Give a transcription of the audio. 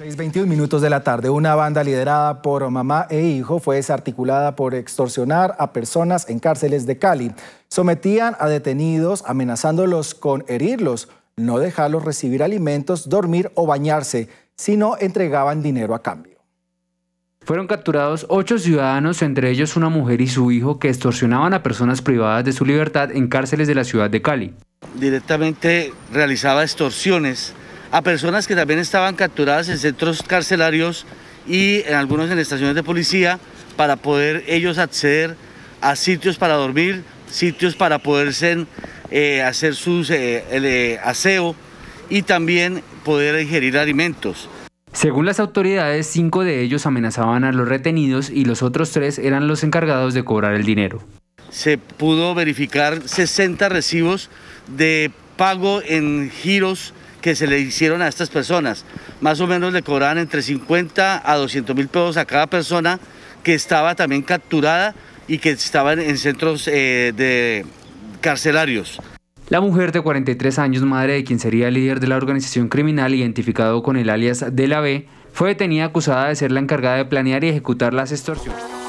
6.21 minutos de la tarde, una banda liderada por mamá e hijo fue desarticulada por extorsionar a personas en cárceles de Cali. Sometían a detenidos amenazándolos con herirlos, no dejarlos recibir alimentos, dormir o bañarse, si no entregaban dinero a cambio. Fueron capturados ocho ciudadanos, entre ellos una mujer y su hijo, que extorsionaban a personas privadas de su libertad en cárceles de la ciudad de Cali. Directamente realizaba extorsiones a personas que también estaban capturadas en centros carcelarios y en algunos en estaciones de policía para poder ellos acceder a sitios para dormir, sitios para poderse eh, hacer sus eh, el, eh, aseo y también poder ingerir alimentos. Según las autoridades, cinco de ellos amenazaban a los retenidos y los otros tres eran los encargados de cobrar el dinero. Se pudo verificar 60 recibos de pago en giros que se le hicieron a estas personas. Más o menos le cobraban entre 50 a 200 mil pesos a cada persona que estaba también capturada y que estaba en centros eh, de carcelarios. La mujer de 43 años, madre de quien sería líder de la organización criminal identificado con el alias de la B, fue detenida acusada de ser la encargada de planear y ejecutar las extorsiones.